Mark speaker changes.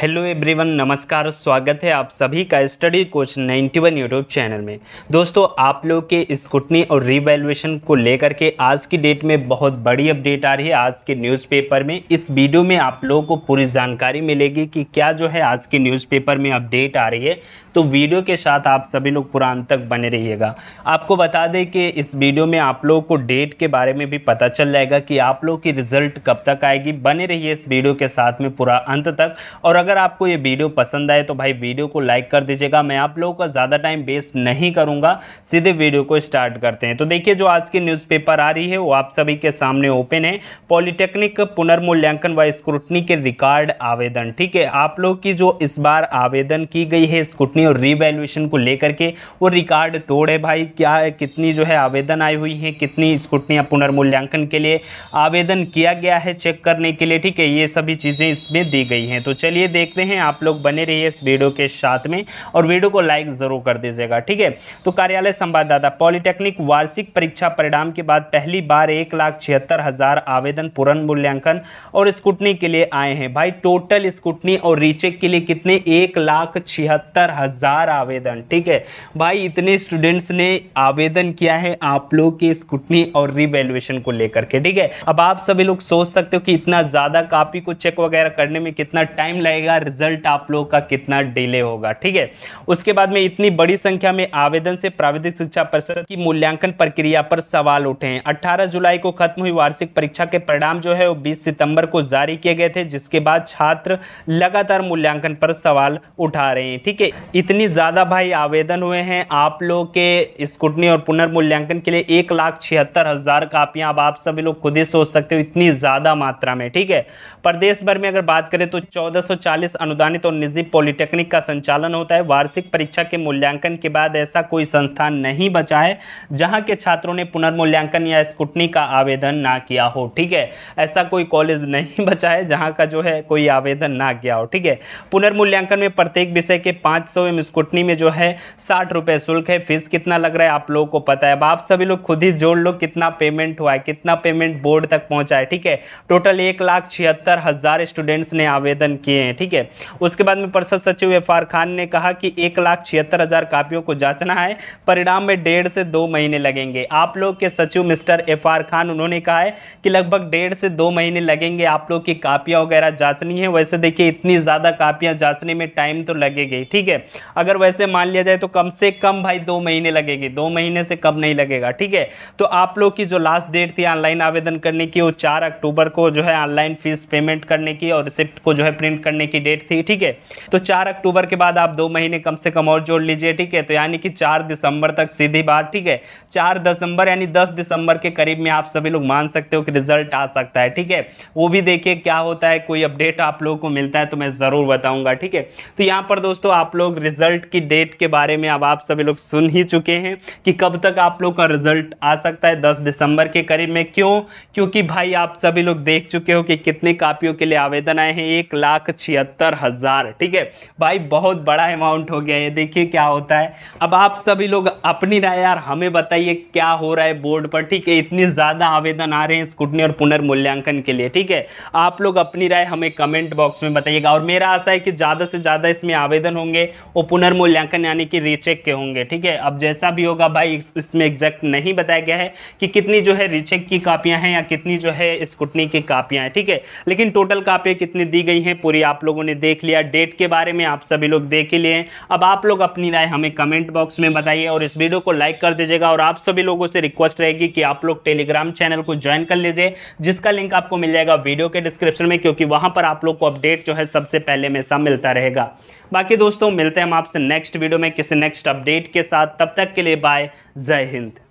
Speaker 1: hello everyone नमस्कार स्वागत है आप सभी का स्टडी कोच 91 यूट्यूब चैनल में दोस्तों आप लोग के स्कूटनी और रिवैल्यूएशन को लेकर के आज की डेट में बहुत बड़ी अपडेट आ रही है आज के न्यूज़पेपर में इस वीडियो में आप लोगों को पूरी जानकारी मिलेगी कि क्या जो है आज के न्यूज़पेपर में अपडेट आ रही है तो वीडियो के साथ आप सभी लोग पूरा अंत तक बने रहिएगा आपको बता दें कि इस वीडियो में आप लोगों को डेट के बारे में भी पता चल जाएगा कि आप लोग की रिजल्ट कब तक आएगी बने रहिए इस वीडियो के साथ में पूरा अंत तक और अगर आपको ये वीडियो पसंद आए तो भाई वीडियो को लाइक कर दीजिएगा मैं आप लोगों का ज़्यादा टाइम वेस्ट नहीं करूँगा सीधे वीडियो को स्टार्ट करते हैं तो देखिए जो आज की न्यूज़पेपर आ रही है वो आप सभी के सामने ओपन है पॉलिटेक्निक पुनर्मूल्यांकन व स्क्रूटनी के रिकॉर्ड आवेदन ठीक है आप लोग की जो इस बार आवेदन की गई है स्क्रूटनी और रिवैल्यूएशन को लेकर के वो रिकॉर्ड तोड़ है भाई क्या है कितनी जो है आवेदन आई हुई है कितनी स्क्रूटनी पुनर्मूल्यांकन के लिए आवेदन किया गया है चेक करने के लिए ठीक है ये सभी चीज़ें इसमें दी गई हैं तो चलिए देखते हैं आप लोग बने रहिए इस वीडियो के साथ में और वीडियो को लाइक ज़रूर कर दीजिएगा ठीक है तो कार्यालय संवाददाता पॉलिटेक्निक वार्षिक परीक्षा परिणाम के बाद पहली बार एक लाख छिहत्तर हज़ार आवेदन पूर्ण मूल्यांकन और स्कूटनी के लिए आए हैं भाई टोटल स्कूटनी और रीचेक के लिए कितने एक लाख छिहत्तर हज़ार आवेदन ठीक है भाई इतने स्टूडेंट्स ने आवेदन किया है आप लोग की स्कूटनी और रिवेल्युएशन को लेकर के ठीक है अब आप सभी लोग सोच सकते हो कि इतना ज़्यादा कापी को चेक वगैरह करने में कितना टाइम लगेगा जाएगा रिजल्ट आप लोग का कितना डिले होगा ठीक है उसके बाद में इतनी बड़ी संख्या में आवेदन से प्राविधिक शिक्षा परिषद की मूल्यांकन प्रक्रिया पर सवाल उठे हैं अट्ठारह जुलाई को खत्म हुई वार्षिक परीक्षा के परिणाम जो है वो बीस सितंबर को जारी किए गए थे जिसके बाद छात्र लगातार मूल्यांकन पर सवाल उठा रहे हैं ठीक है इतनी ज़्यादा भाई आवेदन हुए हैं आप लोग के स्कूटनी और पुनर्मूल्यांकन के लिए एक लाख छिहत्तर हज़ार कापियां अब आप सभी लोग खुद ही सोच सकते हो इतनी ज़्यादा मात्रा में ठीक है प्रदेश भर में अगर बात करें तो चौदह 45 अनुदानित और निजी पॉलिटेक्निक का संचालन होता है वार्षिक परीक्षा के मूल्यांकन के बाद ऐसा कोई संस्थान नहीं बचा है जहां के छात्रों ने पुनर्मूल्यांकन या स्कूटनी का आवेदन ना किया हो ठीक है ऐसा कोई कॉलेज नहीं बचा है जहाँ का जो है कोई आवेदन ना किया हो ठीक है पुनर्मूल्यांकन में प्रत्येक विषय के पाँच सौ एवं स्कूटनी में जो है साठ रुपये शुल्क है फीस कितना लग रहा है आप लोगों को पता है अब आप सभी लोग खुद ही जोड़ लो कितना पेमेंट हुआ है कितना पेमेंट बोर्ड तक पहुँचा है ठीक है टोटल एक लाख छिहत्तर हज़ार स्टूडेंट्स ने आवेदन किए हैं ठीक है ठीक है उसके बाद में परिषद सचिव एफ आर खान ने कहा कि एक लाख छिहत्तर हज़ार कापियों को जांचना है परिणाम में डेढ़ से दो महीने लगेंगे आप लोग के सचिव मिस्टर एफ आर खान उन्होंने कहा है कि लगभग डेढ़ से दो महीने लगेंगे आप लोग की कापियां वगैरह जांचनी है वैसे देखिए इतनी ज़्यादा कापियां जांचने में टाइम तो लगेगी ठीक है अगर वैसे मान लिया जाए तो कम से कम भाई दो महीने लगेगी दो महीने से कम नहीं लगेगा ठीक है तो आप लोग की जो लास्ट डेट थी ऑनलाइन आवेदन करने की वो चार अक्टूबर को जो है ऑनलाइन फीस पेमेंट करने की और रिसिप्ट को जो है प्रिंट करने की की डेट थी ठीक है तो चार अक्टूबर के बाद आप दो महीने कम से कम और जोड़ लीजिए ठीक है तो यानी कि चार दिसंबर तक सीधी बात ठीक है चार दिसंबर यानी दस दिसंबर के करीब में आप सभी लोग मान सकते हो कि रिजल्ट आ सकता है ठीक है वो भी देखिए क्या होता है कोई अपडेट आप लोगों को मिलता है तो मैं ज़रूर बताऊँगा ठीक है तो यहाँ पर दोस्तों आप लोग रिजल्ट की डेट के बारे में अब आप सभी लोग सुन ही चुके हैं कि कब तक आप लोग का रिजल्ट आ सकता है दस दिसंबर के करीब में क्यों क्योंकि भाई आप सभी लोग देख चुके हो कि कितने कापियों के लिए आवेदन आए हैं एक लाख छिया छिहत्तर हज़ार ठीक है भाई बहुत बड़ा अमाउंट हो गया ये देखिए क्या होता है अब आप सभी लोग अपनी राय यार हमें बताइए क्या हो रहा है बोर्ड पर ठीक है इतनी ज़्यादा आवेदन आ रहे हैं स्कूटनी और पुनर्मूल्यांकन के लिए ठीक है आप लोग अपनी राय हमें कमेंट बॉक्स में बताइएगा और मेरा आशा है कि ज़्यादा से ज़्यादा इसमें आवेदन होंगे वो पुनर्मूल्यांकन यानी कि रीचेक के होंगे ठीक है अब जैसा भी होगा भाई इसमें एग्जैक्ट नहीं बताया गया है कि कितनी जो है रीचेक की कापियां हैं या कितनी जो है स्कूटनी की कापियां हैं ठीक है लेकिन टोटल कापियां कितनी दी गई हैं पूरी आप लोगों ने देख लिया डेट के बारे में आप सभी लोग देख ही लिए अब आप लोग अपनी राय हमें कमेंट बॉक्स में बताइए और इस वीडियो को लाइक कर दीजिएगा और आप सभी लोगों से रिक्वेस्ट रहेगी कि आप लोग टेलीग्राम चैनल को ज्वाइन कर लीजिए जिसका लिंक आपको मिल जाएगा वीडियो के डिस्क्रिप्शन में क्योंकि वहाँ पर आप लोग को अपडेट जो है सबसे पहले हमेशा मिलता रहेगा बाकी दोस्तों मिलते हैं हम आपसे नेक्स्ट वीडियो में किसी नेक्स्ट अपडेट के साथ तब तक के लिए बाय जय हिंद